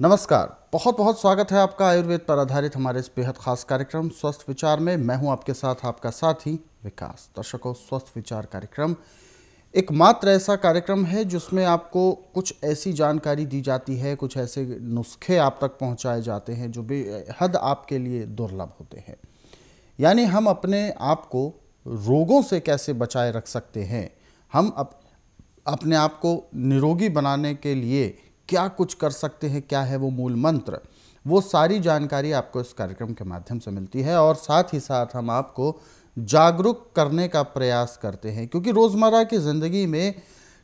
नमस्कार बहुत बहुत स्वागत है आपका आयुर्वेद पर आधारित हमारे इस बेहद खास कार्यक्रम स्वस्थ विचार में मैं हूं आपके साथ आपका साथी विकास दर्शकों स्वस्थ विचार कार्यक्रम एक मात्र ऐसा कार्यक्रम है जिसमें आपको कुछ ऐसी जानकारी दी जाती है कुछ ऐसे नुस्खे आप तक पहुंचाए जाते हैं जो बेहद आपके लिए दुर्लभ होते हैं यानी हम अपने आप को रोगों से कैसे बचाए रख सकते हैं हम अप, अपने आप को निरोगी बनाने के लिए क्या कुछ कर सकते हैं क्या है वो मूल मंत्र वो सारी जानकारी आपको इस कार्यक्रम के माध्यम से मिलती है और साथ ही साथ हम आपको जागरूक करने का प्रयास करते हैं क्योंकि रोज़मर्रा की ज़िंदगी में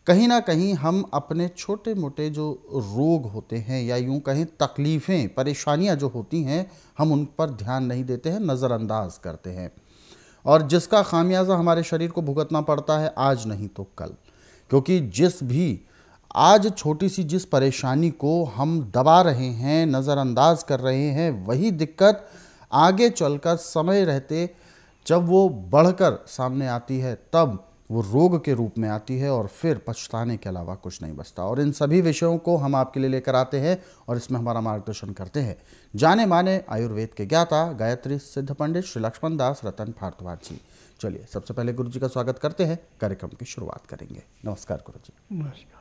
कहीं ना कहीं हम अपने छोटे मोटे जो रोग होते हैं या यूं कहें तकलीफ़ें परेशानियां जो होती हैं हम उन पर ध्यान नहीं देते हैं नज़रअंदाज करते हैं और जिसका खामियाजा हमारे शरीर को भुगतना पड़ता है आज नहीं तो कल क्योंकि जिस भी आज छोटी सी जिस परेशानी को हम दबा रहे हैं नज़रअंदाज कर रहे हैं वही दिक्कत आगे चलकर समय रहते जब वो बढ़कर सामने आती है तब वो रोग के रूप में आती है और फिर पछताने के अलावा कुछ नहीं बचता और इन सभी विषयों को हम आपके लिए लेकर आते हैं और इसमें हमारा मार्गदर्शन करते हैं जाने माने आयुर्वेद के ज्ञाता गायत्री सिद्ध पंडित श्री लक्ष्मण दास रतन भारद्वाज जी चलिए सबसे पहले गुरु जी का स्वागत करते हैं कार्यक्रम की शुरुआत करेंगे नमस्कार गुरु जी नमस्कार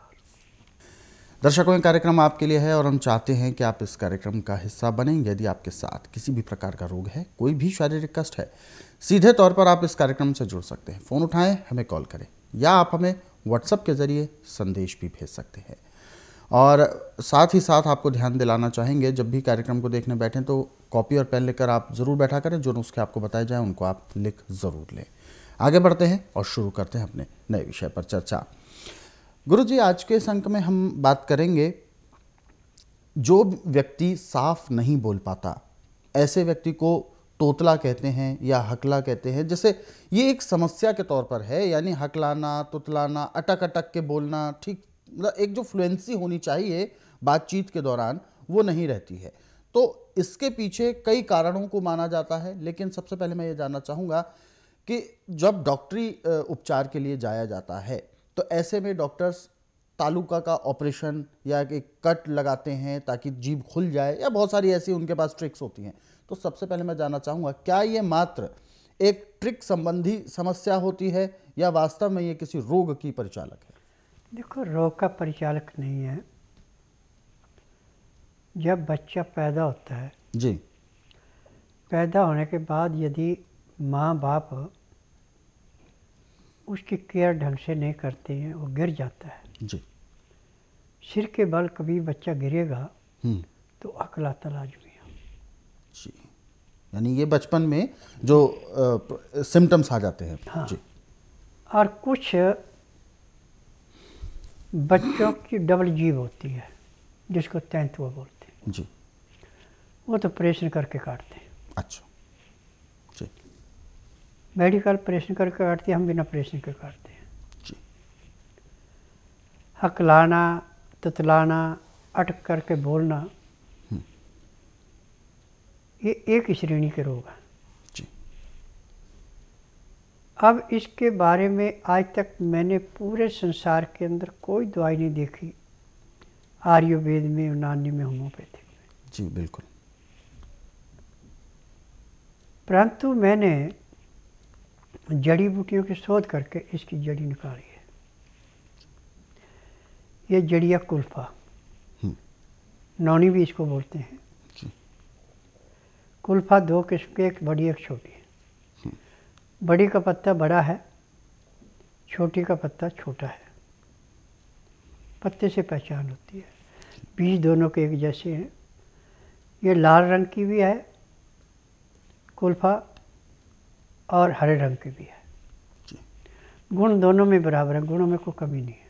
दर्शकों ये कार्यक्रम आपके लिए है और हम चाहते हैं कि आप इस कार्यक्रम का हिस्सा बने यदि आपके साथ किसी भी प्रकार का रोग है कोई भी शारीरिक कष्ट है सीधे तौर पर आप इस कार्यक्रम से जुड़ सकते हैं फ़ोन उठाएं हमें कॉल करें या आप हमें व्हाट्सएप के ज़रिए संदेश भी भेज सकते हैं और साथ ही साथ आपको ध्यान दिलाना चाहेंगे जब भी कार्यक्रम को देखने बैठें तो कॉपी और पेन लेकर आप ज़रूर बैठा करें जो नुस्खे आपको बताए जाएँ उनको आप लिख ज़रूर लें आगे बढ़ते हैं और शुरू करते हैं अपने नए विषय पर चर्चा गुरु जी आज के संक में हम बात करेंगे जो व्यक्ति साफ नहीं बोल पाता ऐसे व्यक्ति को तोतला कहते हैं या हकला कहते हैं जैसे ये एक समस्या के तौर पर है यानी हकलाना तोतलाना अटक अटक के बोलना ठीक मतलब एक जो फ्लुएंसी होनी चाहिए बातचीत के दौरान वो नहीं रहती है तो इसके पीछे कई कारणों को माना जाता है लेकिन सबसे पहले मैं ये जानना चाहूँगा कि जब डॉक्टरी उपचार के लिए जाया जाता है तो ऐसे में डॉक्टर्स तालुका का ऑपरेशन या कि कट लगाते हैं ताकि जीभ खुल जाए या बहुत सारी ऐसी उनके पास ट्रिक्स होती हैं तो सबसे पहले मैं जानना चाहूँगा क्या ये मात्र एक ट्रिक संबंधी समस्या होती है या वास्तव में ये किसी रोग की परिचालक है देखो रोग का परिचालक नहीं है जब बच्चा पैदा होता है जी पैदा होने के बाद यदि माँ बाप उसकी केयर ढंग से नहीं करते हैं वो गिर जाता है जी सिर के बल कभी बच्चा गिरेगा हम्म। तो अकला लाजमी गया जी यानी ये बचपन में जो सिम्टम्स आ जाते हैं हाँ जी और कुछ बच्चों की डबल जीव होती है जिसको तैंतुआ बोलते हैं जी वो तो ऑपरेशन करके काटते हैं अच्छा मेडिकल ऑपरेशन करके काटते हम बिना ऑपरेशन के काटते हैं हकलाना ततलाना अटक करके बोलना हम्म। ये एक श्रेणी के रोग हैं अब इसके बारे में आज तक मैंने पूरे संसार के अंदर कोई दवाई नहीं देखी आयुर्वेद में यूनानी में होम्योपैथिक में जी बिल्कुल परंतु मैंने जड़ी बूटियों के शोध करके इसकी जड़ी निकाली है ये जड़िया कुल्फा हम्म। नौनी भी इसको बोलते हैं कुल्फा दो किस्म के एक बड़ी एक छोटी है हम्म। बड़ी का पत्ता बड़ा है छोटी का पत्ता छोटा है पत्ते से पहचान होती है बीज दोनों के एक जैसे हैं ये लाल रंग की भी है कुल्फा और हरे रंग के भी है गुण दोनों में बराबर है गुणों में कोई कमी नहीं है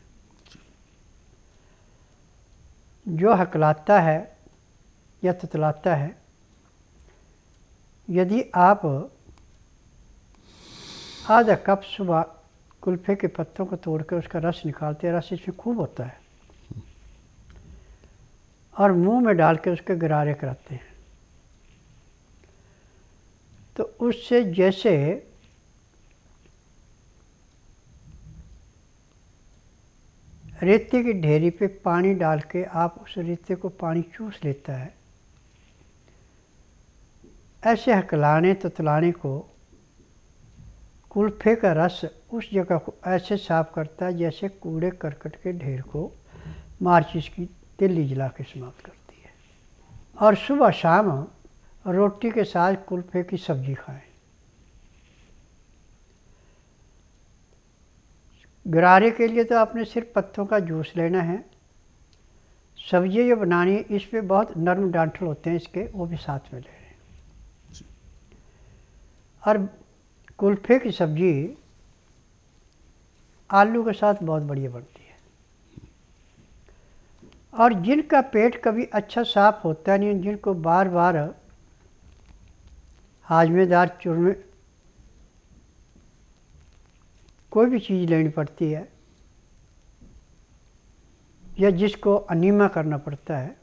जो हकलाता है या ततलाता है यदि आप आधा कप सुबह कुल्फे के पत्तों को तोड़कर उसका रस निकालते हैं रस इसमें खूब होता है और मुंह में डाल के उसके गरारे कराते हैं तो उससे जैसे रेते की ढेरी पे पानी डाल के आप उस रेते को पानी चूस लेता है ऐसे हकलाने ततलाने को कुल्फे का रस उस जगह को ऐसे साफ करता है जैसे कूड़े करकट के ढेर को मार्चिस की तिल्ली जला के समाप्त करती है और सुबह शाम रोटी के साथ कुल्फे की सब्जी खाएं गरारे के लिए तो आपने सिर्फ पत्थों का जूस लेना है सब्जी जो बनानी है इस पर बहुत नरम डांठल होते हैं इसके वो भी साथ में ले हैं और कुल्फे की सब्जी आलू के साथ बहुत बढ़िया बनती है और जिनका पेट कभी अच्छा साफ होता नहीं जिनको बार बार हाजमेदार चूर्ण कोई भी चीज़ लेनी पड़ती है या जिसको अनिमा करना पड़ता है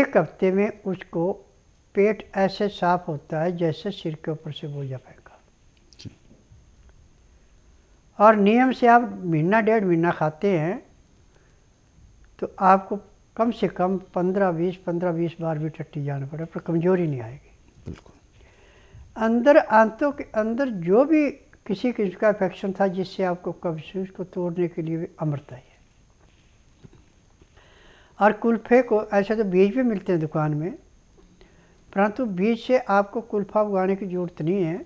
एक हफ्ते में उसको पेट ऐसे साफ होता है जैसे सिर के ऊपर से बोझा फेंका और नियम से आप महीना डेढ़ महीना खाते हैं तो आपको कम से कम पंद्रह बीस पंद्रह बीस बार भी टट्टी जाना पड़ेगा पर कमज़ोरी नहीं आएगी बिल्कुल अंदर आंतों के अंदर जो भी किसी किस्म का इफेक्शन था जिससे आपको कब्ज उसको तोड़ने के लिए भी अमर है और कुल्फे को ऐसे तो बीज भी मिलते हैं दुकान में परंतु बीज से आपको कुल्फा उगाने की ज़रूरत नहीं है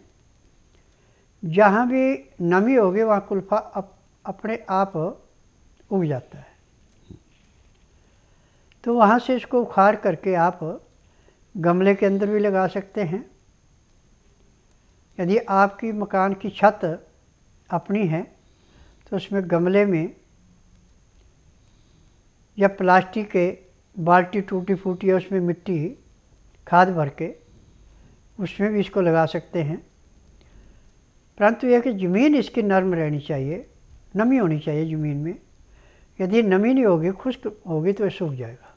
जहाँ भी नमी होगी वहाँ कुल्फा अप, अपने आप उग जाता है तो वहाँ से इसको उखाड़ करके आप गमले के अंदर भी लगा सकते हैं यदि आपकी मकान की छत अपनी है तो उसमें गमले में या प्लास्टिक के बाल्टी टूटी फूटी है उसमें मिट्टी खाद भर के उसमें भी इसको लगा सकते हैं परंतु यह कि ज़मीन इसकी नर्म रहनी चाहिए नमी होनी चाहिए ज़मीन में यदि नमी नहीं होगी खुश्क होगी तो सूख जाएगा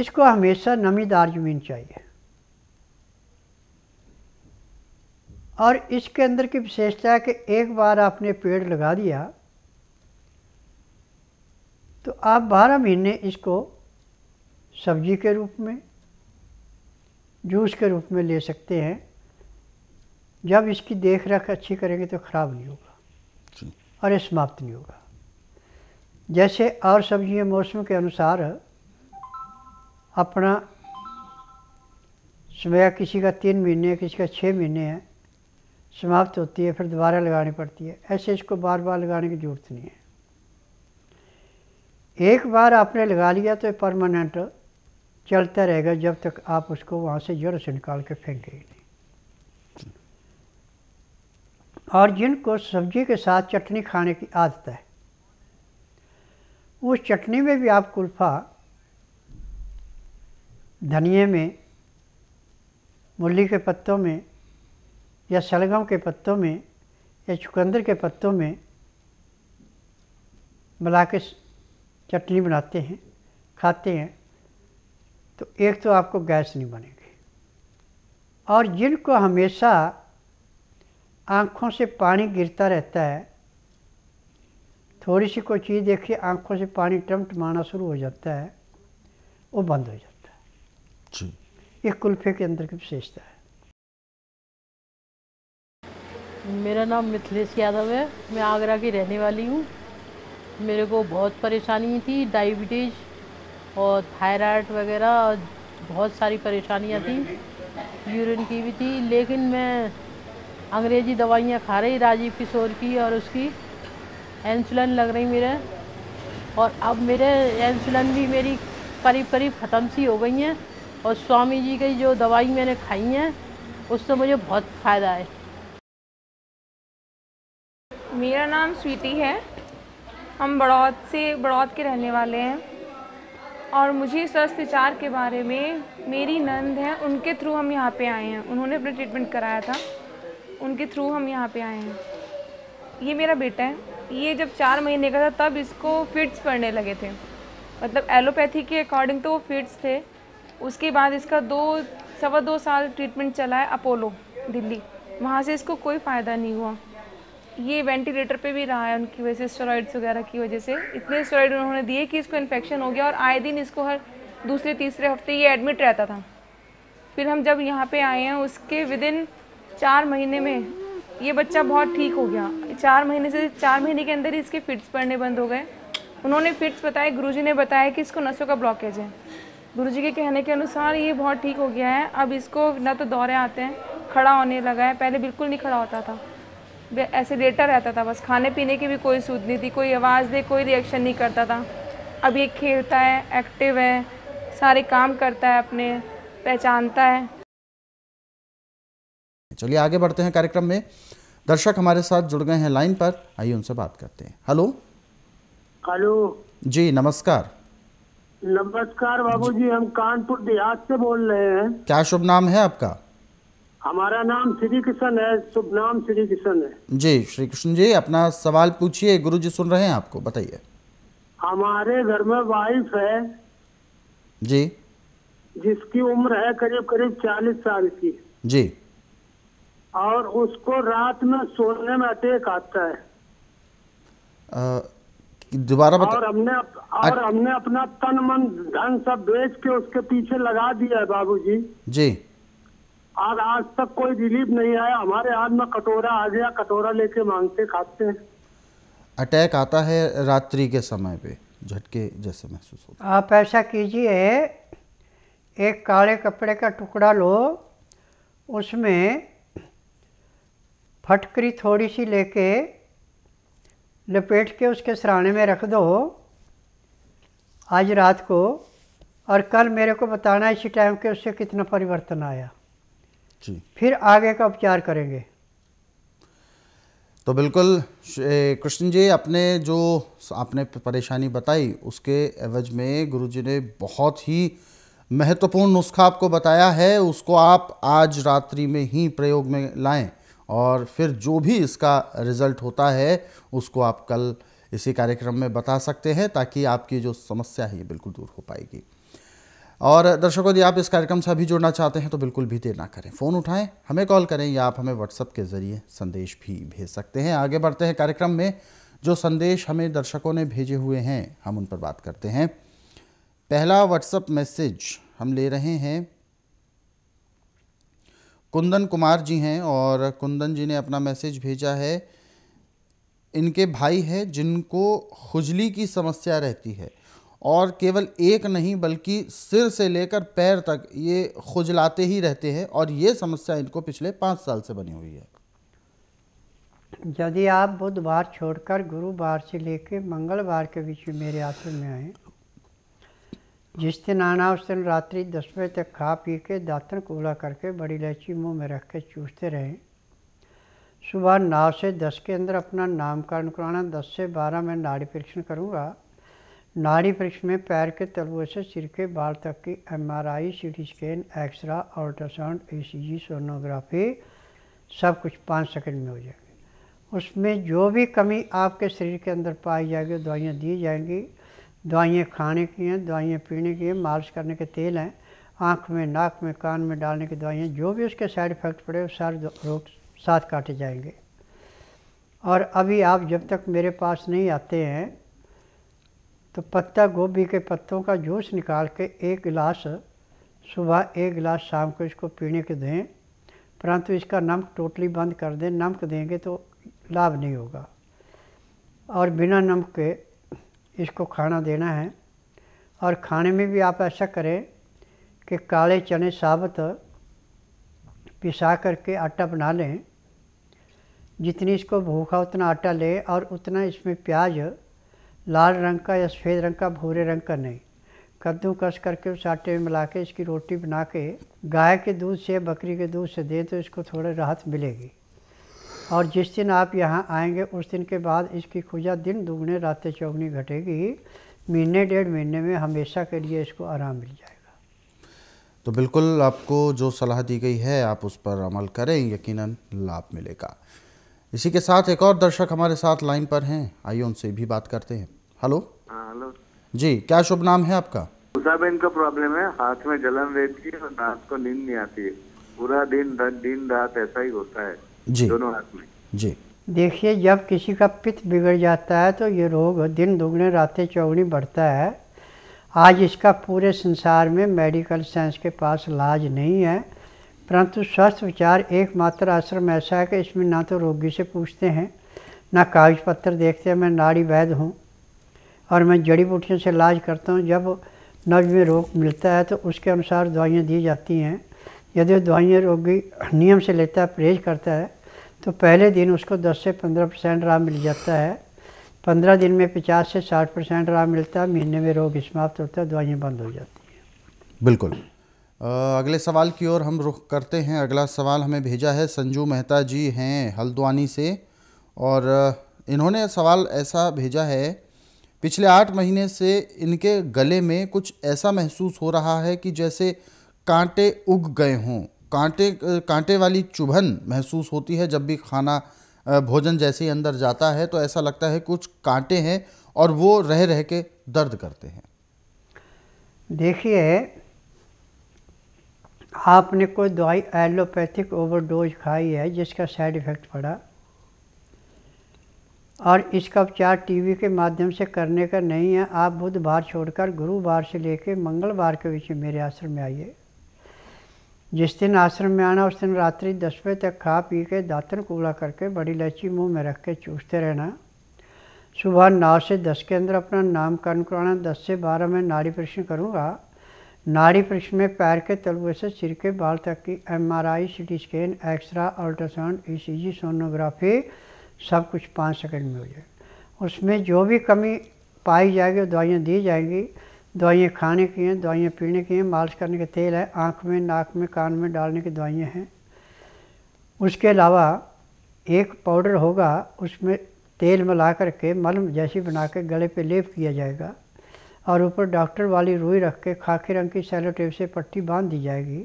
इसको हमेशा नमीदार ज़मीन चाहिए और इसके अंदर की विशेषता है कि एक बार आपने पेड़ लगा दिया तो आप बारह महीने इसको सब्जी के रूप में जूस के रूप में ले सकते हैं जब इसकी देख रेख अच्छी करेंगे तो ख़राब नहीं होगा और ये समाप्त नहीं होगा जैसे और सब्जियां मौसम के अनुसार अपना समय किसी का तीन महीने किसी का छः महीने है समाप्त होती है फिर दोबारा लगानी पड़ती है ऐसे इसको बार बार लगाने की ज़रूरत नहीं है एक बार आपने लगा लिया तो परमानेंट चलता रहेगा जब तक आप उसको वहाँ से जड़ से निकाल के फेंकेंगे नहीं और जिनको सब्जी के साथ चटनी खाने की आदत है उस चटनी में भी आप कुल्फा धनिए में मूली के पत्तों में या शलगम के पत्तों में या चुकंदर के पत्तों में मिला के चटनी बनाते हैं खाते हैं तो एक तो आपको गैस नहीं बनेगी और जिनको हमेशा आँखों से पानी गिरता रहता है थोड़ी सी कोई चीज़ देखिए आँखों से पानी टमटमाना शुरू हो जाता है वो बंद हो जाता है जी ये कुल्फे के अंदर की विशेषता है मेरा नाम मिथिलेश यादव है मैं आगरा की रहने वाली हूँ मेरे को बहुत परेशानी थी डायबिटीज और थायराइड वगैरह और बहुत सारी परेशानियाँ थी यूरिन की भी थी लेकिन मैं अंग्रेजी दवाइयाँ खा रही राजीव किशोर की और उसकी इंसुलिन लग रही मेरे और अब मेरे इंसुलिन भी मेरी करीब करीब ख़त्म सी हो गई हैं और स्वामी जी की जो दवाई मैंने खाई है उससे मुझे बहुत फ़ायदा है मेरा नाम स्वीटी है हम बड़ौद से बड़ौद के रहने वाले हैं और मुझे स्वस्थ विचार के बारे में मेरी नंद है उनके थ्रू हम यहाँ पे आए हैं उन्होंने अपना ट्रीटमेंट कराया था उनके थ्रू हम यहाँ पे आए हैं ये मेरा बेटा है ये जब चार महीने का था तब इसको फिट्स पड़ने लगे थे मतलब एलोपैथी के अकॉर्डिंग तो वो फिट्स थे उसके बाद इसका दो सवा दो साल ट्रीटमेंट चला है अपोलो दिल्ली वहाँ से इसको कोई फ़ायदा नहीं हुआ ये वेंटिलेटर पे भी रहा है उनकी वजह से स्टोराइड्स वगैरह की वजह से इतने स्टोराइड उन्होंने दिए कि इसको इन्फेक्शन हो गया और आए दिन इसको हर दूसरे तीसरे हफ्ते ये एडमिट रहता था फिर हम जब यहाँ पे आए हैं उसके विद इन चार महीने में ये बच्चा बहुत ठीक हो गया चार महीने से चार महीने के अंदर ही इसके फिट्स पड़ने बंद हो गए उन्होंने फिट्स बताए गुरुजी ने बताया कि इसको नसों का ब्लॉकेज है गुरु जी के कहने के अनुसार ये बहुत ठीक हो गया है अब इसको ना तो दौरे आते हैं खड़ा होने लगा है पहले बिल्कुल नहीं खड़ा होता था ऐसे लेटा रहता था बस खाने पीने की भी कोई सूद नहीं थी कोई आवाज़ दे कोई रिएक्शन नहीं करता था अब ये खेलता है एक्टिव है सारे काम करता है अपने पहचानता है चलिए आगे बढ़ते हैं कार्यक्रम में दर्शक हमारे साथ जुड़ गए हैं लाइन पर आइए उनसे बात करते हैं हेलो हेलो जी नमस्कार नमस्कार बाबूजी हम कानपुर देहात से बोल रहे हैं क्या शुभ नाम है आपका हमारा नाम श्री कृष्ण है शुभ नाम श्री कृष्ण है जी श्री कृष्ण जी अपना सवाल पूछिए गुरु जी सुन रहे हैं आपको बताइए हमारे घर में वाइफ है जी जिसकी उम्र है करीब करीब चालीस साल की जी और उसको रात में सोने में अटैक आता है आ... दोबारा बता और हमने और हमने अपना तन मन धन सब बेच के उसके पीछे लगा दिया है बाबूजी जी आज आज तक कोई रिलीफ नहीं आया हमारे हाथ में कटोरा आ गया कटोरा लेके मांगते खाते हैं अटैक आता है रात्रि के समय पे झटके जैसे महसूस होता है आप ऐसा कीजिए एक काले कपड़े का टुकड़ा लो उसमें फटकरी थोड़ी सी लेके लपेट के उसके सराहने में रख दो आज रात को और कल मेरे को बताना इसी टाइम के उससे कितना परिवर्तन आया जी फिर आगे का उपचार करेंगे तो बिल्कुल कृष्ण जी आपने जो आपने परेशानी बताई उसके एवज में गुरुजी ने बहुत ही महत्वपूर्ण नुस्खा आपको बताया है उसको आप आज रात्रि में ही प्रयोग में लाएं और फिर जो भी इसका रिज़ल्ट होता है उसको आप कल इसी कार्यक्रम में बता सकते हैं ताकि आपकी जो समस्या है ये बिल्कुल दूर हो पाएगी और दर्शकों यदि आप इस कार्यक्रम से अभी जुड़ना चाहते हैं तो बिल्कुल भी देर ना करें फ़ोन उठाएं हमें कॉल करें या आप हमें व्हाट्सअप के ज़रिए संदेश भी भेज सकते हैं आगे बढ़ते हैं कार्यक्रम में जो संदेश हमें दर्शकों ने भेजे हुए हैं हम उन पर बात करते हैं पहला व्हाट्सअप मैसेज हम ले रहे हैं कुंदन कुमार जी हैं और कुंदन जी ने अपना मैसेज भेजा है इनके भाई हैं जिनको खुजली की समस्या रहती है और केवल एक नहीं बल्कि सिर से लेकर पैर तक ये खुजलाते ही रहते हैं और ये समस्या इनको पिछले पाँच साल से बनी हुई है यदि आप बुधवार छोड़कर गुरुवार से लेकर मंगलवार के बीच में मेरे आश्रम में आएँ जिस दिन आना उस दिन रात्रि दस बजे तक खा पी के दातन कोला करके बड़ी इलायची मुंह में रख के चूसते रहें सुबह नौ से दस के अंदर अपना नामकरण कराना दस से बारह में नाड़ी परीक्षण करूँगा नाड़ी परीक्षण में पैर के तलुए से सिर के बाल तक की M R I C T scan x ray ultrasound E C G sonography सब कुछ पाँच सेकेंड में हो जाएगी उसमें जो भी कमी आपके शरीर के अंदर पाई जाएगी दवाइयाँ दी जाएंगी दवाइयाँ खाने की हैं दवाइयाँ पीने की हैं मालिश करने के तेल हैं आँख में नाक में कान में डालने की दवाइयाँ जो भी उसके साइड इफ़ेक्ट पड़े वो सारे रोग साथ काटे जाएंगे और अभी आप जब तक मेरे पास नहीं आते हैं तो पत्ता गोभी के पत्तों का जूस निकाल के एक गिलास सुबह एक गिलास शाम को इसको पीने के दें परंतु इसका नमक टोटली बंद कर दें नमक देंगे तो लाभ नहीं होगा और बिना नमक के इसको खाना देना है और खाने में भी आप ऐसा करें कि काले चने साबत पिसा करके आटा बना लें जितनी इसको भूखा उतना आटा ले और उतना इसमें प्याज लाल रंग का या सफ़ेद रंग का भूरे रंग का नहीं कद्दू कस करके उस आटे में मिला के इसकी रोटी बना के गाय के दूध से बकरी के दूध से दें तो इसको थोड़ी राहत मिलेगी और जिस दिन आप यहाँ आएंगे उस दिन के बाद इसकी खुजा दिन दुगने रातें चौगनी घटेगी महीने डेढ़ महीने में हमेशा के लिए इसको आराम मिल जाएगा तो बिल्कुल आपको जो सलाह दी गई है आप उस पर अमल करें यकीनन लाभ मिलेगा इसी के साथ एक और दर्शक हमारे साथ लाइन पर हैं आइए उनसे भी बात करते हैं हेलो हाँ, हेलो जी क्या शुभ नाम है आपका इनका का प्रॉब्लम है हाथ में जलन रहती है और रात को नींद नहीं आती है पूरा दिन दिन रात ऐसा ही होता है जी दोनों हाथ में जी देखिए जब किसी का पित्त बिगड़ जाता है तो ये रोग दिन दुगने रातें चौगनी बढ़ता है आज इसका पूरे संसार में मेडिकल साइंस के पास इलाज नहीं है परंतु स्वास्थ्य विचार एकमात्र आश्रम ऐसा है कि इसमें ना तो रोगी से पूछते हैं ना कागज पत्र देखते हैं मैं नाड़ी वैध हूँ और मैं जड़ी बूटियों से इलाज करता हूँ जब नज में रोग मिलता है तो उसके अनुसार दवाइयाँ दी जाती हैं यदि दवाइयाँ रोगी नियम से लेता है परहेज करता है तो पहले दिन उसको 10 से 15 परसेंट राह मिल जाता है 15 दिन में 50 से 60 परसेंट राह मिलता है महीने में रोग समाप्त होता है दवाइयाँ बंद हो जाती हैं बिल्कुल अगले सवाल की ओर हम रुख करते हैं अगला सवाल हमें भेजा है संजू मेहता जी हैं हल्द्वानी से और इन्होंने सवाल ऐसा भेजा है पिछले आठ महीने से इनके गले में कुछ ऐसा महसूस हो रहा है कि जैसे कांटे उग गए हों कांटे कांटे वाली चुभन महसूस होती है जब भी खाना भोजन जैसे ही अंदर जाता है तो ऐसा लगता है कुछ कांटे हैं और वो रह रह के दर्द करते हैं देखिए आपने कोई दवाई एलोपैथिक ओवरडोज खाई है जिसका साइड इफ़ेक्ट पड़ा और इसका उपचार टीवी के माध्यम से करने का नहीं है आप बुधवार छोड़कर गुरुवार से लेकर मंगलवार के बीच मेरे आश्रम में आइए जिस दिन आश्रम में आना उस दिन रात्रि दस बजे तक खा पी के दातन कूड़ा करके बड़ी इलायची मुंह में रख के चूसते रहना सुबह नौ से दस के अंदर अपना नामकरण कराना दस से बारह में नाड़ी प्रश्न करूँगा नाड़ी प्रश्न में पैर के तलुए से सिर के बाल तक की M R I C T scan x ray ultrasound E C G sonography सब कुछ पाँच सेकेंड में हो जाए उसमें जो भी कमी पाई जाएगी दवाइयाँ दी जाएंगी दवाइयाँ खाने की हैं दवाइयाँ पीने की हैं मालिश करने के तेल है आँख में नाक में कान में डालने की दवाइयाँ हैं उसके अलावा एक पाउडर होगा उसमें तेल मिला करके मलम जैसी बना के गले पे लेप किया जाएगा और ऊपर डॉक्टर वाली रुई रख के खाकी रंग की सैलो टेप से पट्टी बांध दी जाएगी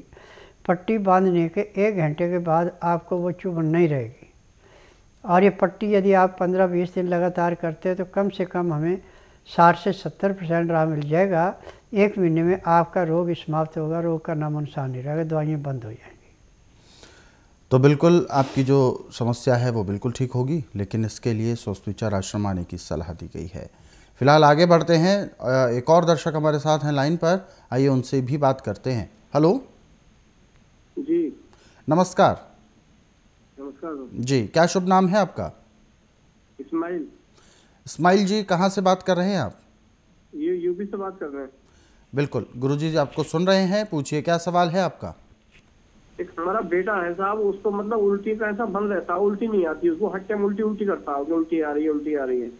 पट्टी बांधने के एक घंटे के बाद आपको वो चुभन नहीं रहेगी और ये पट्टी यदि आप पंद्रह बीस दिन लगातार करते हैं तो कम से कम हमें साठ से सत्तर परसेंट राह मिल जाएगा एक महीने में आपका रोग समाप्त होगा रोग का नाम निशान नहीं रहेगा दवाइयाँ बंद हो जाएंगी तो बिल्कुल आपकी जो समस्या है वो बिल्कुल ठीक होगी लेकिन इसके लिए सोच विचार आश्रम आने की सलाह दी गई है फिलहाल आगे बढ़ते हैं एक और दर्शक हमारे साथ हैं लाइन पर आइए उनसे भी बात करते हैं हेलो जी नमस्कार नमस्कार जी क्या शुभ नाम है आपका इस्माइल इस्माइल जी कहाँ से बात कर रहे हैं आप ये यूपी से बात कर रहे हैं बिल्कुल गुरुजी जी आपको सुन रहे हैं पूछिए क्या सवाल है आपका एक हमारा बेटा है साहब उसको मतलब उल्टी का ऐसा बन रहता है उल्टी नहीं आती उसको हर टाइम उल्टी उल्टी करता है उल्टी आ रही है उल्टी आ रही है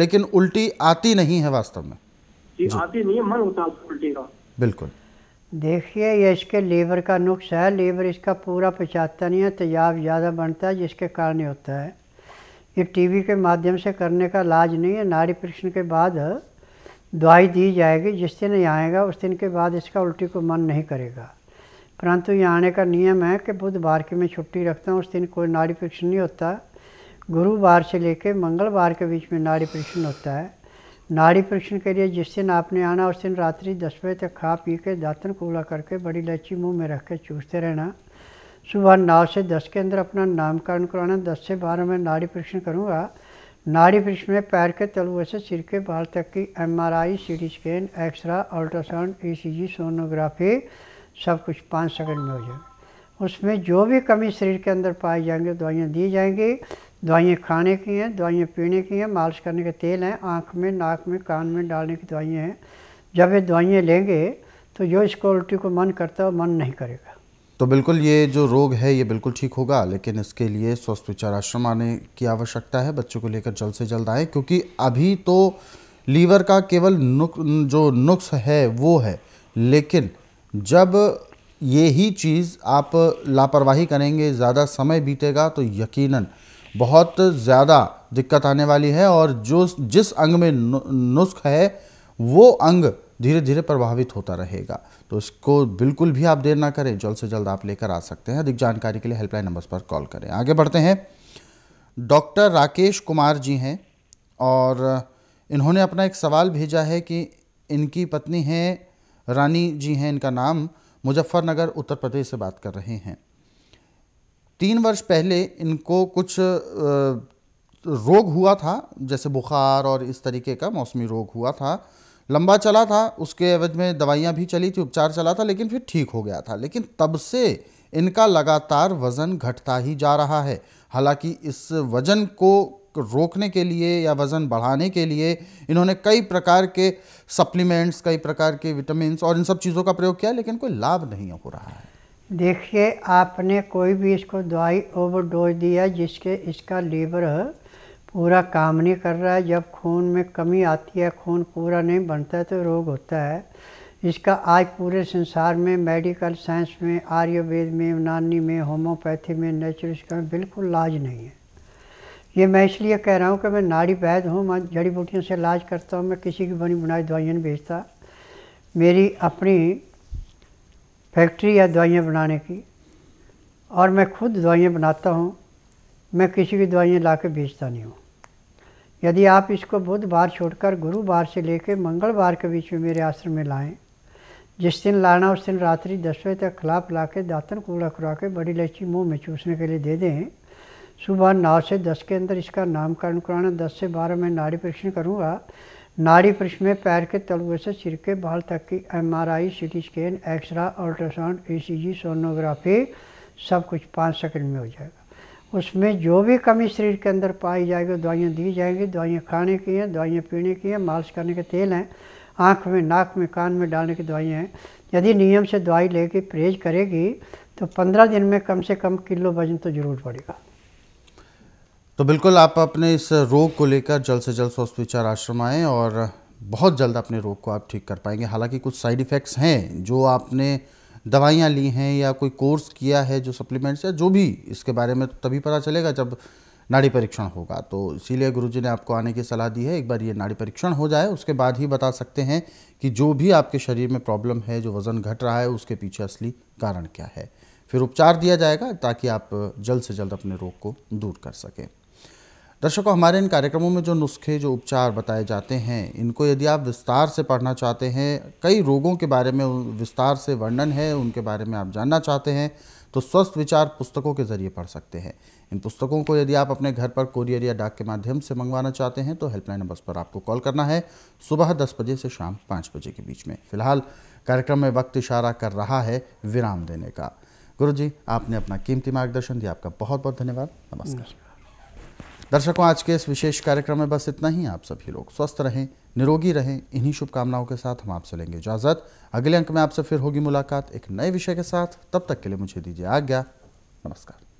लेकिन उल्टी आती नहीं है वास्तव में जी, जी। आती नहीं है मन होता है उल्टी का बिल्कुल देखिए ये इसके लीवर का नुक्स है लीवर इसका पूरा पचाता नहीं है तेजाब ज़्यादा बनता है जिसके कारण होता है ये टीवी के माध्यम से करने का लाज नहीं है नारी परीक्षण के बाद दवाई दी जाएगी जिस दिन ये आएगा उस दिन के बाद इसका उल्टी को मन नहीं करेगा परंतु यहाँ आने का नियम है कि बुधवार की मैं छुट्टी रखता हूँ उस दिन कोई नारी परीक्षण नहीं होता गुरुवार से लेकर मंगलवार के बीच में नारी परीक्षण होता है नाड़ी परीक्षण के लिए जिस दिन आपने आना उस दिन रात्रि दस बजे तक खा पी के दातन कूड़ा करके बड़ी इलायची मुंह में रख के चूसते रहना सुबह नौ से दस के अंदर अपना नामकरण कराना दस से बारह में नाड़ी परीक्षण करूँगा नाड़ी परीक्षण में पैर के तलुए से सिर के बाल तक की M R I C T scan x ray ultrasound E C G sonography सब कुछ पाँच सेकंड में हो जाएगा उसमें जो भी कमी शरीर के अंदर पाई जाएंगे दवाइयाँ दी जाएंगी दवाइयाँ खाने की हैं दवाइयाँ पीने की हैं मालिश करने के तेल हैं आँख में नाक में कान में डालने की दवाइयाँ हैं जब ये दवाइयाँ लेंगे तो जो इसको उल्टी को मन करता है मन नहीं करेगा तो बिल्कुल ये जो रोग है ये बिल्कुल ठीक होगा लेकिन इसके लिए स्वस्थ विचार आश्रम आने की आवश्यकता है बच्चों को लेकर जल्द से जल्द आए क्योंकि अभी तो लीवर का केवल नुक जो नुक्स है वो है लेकिन जब ये ही चीज़ आप लापरवाही करेंगे ज़्यादा समय बीतेगा तो यकीनन बहुत ज़्यादा दिक्कत आने वाली है और जो जिस अंग में नुस्ख है वो अंग धीरे धीरे प्रभावित होता रहेगा तो इसको बिल्कुल भी आप देर ना करें जल्द से जल्द आप लेकर आ सकते हैं अधिक जानकारी के लिए हेल्पलाइन नंबर पर कॉल करें आगे बढ़ते हैं डॉक्टर राकेश कुमार जी हैं और इन्होंने अपना एक सवाल भेजा है कि इनकी पत्नी हैं रानी जी हैं इनका नाम मुजफ्फरनगर उत्तर प्रदेश से बात कर रहे हैं तीन वर्ष पहले इनको कुछ रोग हुआ था जैसे बुखार और इस तरीके का मौसमी रोग हुआ था लंबा चला था उसके एवज में दवाइयाँ भी चली थी उपचार चला था लेकिन फिर ठीक हो गया था लेकिन तब से इनका लगातार वज़न घटता ही जा रहा है हालांकि इस वज़न को रोकने के लिए या वज़न बढ़ाने के लिए इन्होंने कई प्रकार के सप्लीमेंट्स कई प्रकार के विटामिन और इन सब चीज़ों का प्रयोग किया लेकिन कोई लाभ नहीं हो रहा है देखिए आपने कोई भी इसको दवाई ओवरडोज दिया जिसके इसका लीवर पूरा काम नहीं कर रहा है जब खून में कमी आती है खून पूरा नहीं बनता है तो रोग होता है इसका आज पूरे संसार में मेडिकल साइंस में आयुर्वेद में यूनानी में होम्योपैथी में नेचुरिस्ट में बिल्कुल इलाज नहीं है ये मैं इसलिए कह रहा हूँ कि मैं नाड़ी वैद हूँ मैं जड़ी बूटियों से इलाज करता हूँ मैं किसी की बनी बनाई दवाइयाँ नहीं बेचता मेरी अपनी फैक्ट्री है दवाइयाँ बनाने की और मैं खुद दवाइयाँ बनाता हूँ मैं किसी की दवाइयाँ ला के बेचता नहीं हूँ यदि आप इसको बुधवार छोड़कर गुरुवार से लेकर मंगलवार के बीच में मेरे आश्रम में लाएं जिस दिन लाना उस दिन रात्रि दस बजे तक खिला पिला के दातन कूड़ा खुरा के बड़ी इलायची मुँह में चूसने के लिए दे दें सुबह नौ से दस के अंदर इसका नामकरण कराना दस से बारह में नाड़ी परीक्षण करूँगा नाड़ी परीक्षण में पैर के तलवे से सिर के बाल तक की M R I C T scan x ray ultrasound E C G sonography सब कुछ पाँच सेकंड में हो जाएगा उसमें जो भी कमी शरीर के अंदर पाई जाएगी दवाइयाँ दी जाएंगी दवाइयाँ खाने की हैं दवाइयाँ पीने की हैं मालिश करने के तेल हैं आँख में नाक में कान में डालने की दवाइयाँ हैं यदि नियम से दवाई लेके परहेज करेगी तो पंद्रह दिन में कम से कम किलो वजन तो जरूर बढ़ेगा तो बिल्कुल आप अपने इस रोग को लेकर जल्द से जल्द स्वस्थ विचार आश्रम आएँ और बहुत जल्द अपने रोग को आप ठीक कर पाएंगे हालांकि कुछ साइड इफ़ेक्ट्स हैं जो आपने दवाइयाँ ली हैं या कोई कोर्स किया है जो सप्लीमेंट्स या जो भी इसके बारे में तो तभी पता चलेगा जब नाड़ी परीक्षण होगा तो इसीलिए गुरुजी ने आपको आने की सलाह दी है एक बार ये नाड़ी परीक्षण हो जाए उसके बाद ही बता सकते हैं कि जो भी आपके शरीर में प्रॉब्लम है जो वज़न घट रहा है उसके पीछे असली कारण क्या है फिर उपचार दिया जाएगा ताकि आप जल्द से जल्द अपने रोग को दूर कर सकें दर्शकों हमारे इन कार्यक्रमों में जो नुस्खे जो उपचार बताए जाते हैं इनको यदि आप विस्तार से पढ़ना चाहते हैं कई रोगों के बारे में विस्तार से वर्णन है उनके बारे में आप जानना चाहते हैं तो स्वस्थ विचार पुस्तकों के जरिए पढ़ सकते हैं इन पुस्तकों को यदि आप अपने घर पर कोरियर या डाक के माध्यम से मंगवाना चाहते हैं तो हेल्पलाइन नंबर पर आपको कॉल करना है सुबह दस बजे से शाम पाँच बजे के बीच में फिलहाल कार्यक्रम में वक्त इशारा कर रहा है विराम देने का गुरु जी आपने अपना कीमती मार्गदर्शन दिया आपका बहुत बहुत धन्यवाद नमस्कार दर्शकों आज के इस विशेष कार्यक्रम में बस इतना ही आप सभी लोग स्वस्थ रहें निरोगी रहें इन्हीं शुभकामनाओं के साथ हम आपसे लेंगे इजाजत अगले अंक में आपसे फिर होगी मुलाकात एक नए विषय के साथ तब तक के लिए मुझे दीजिए आज्ञा नमस्कार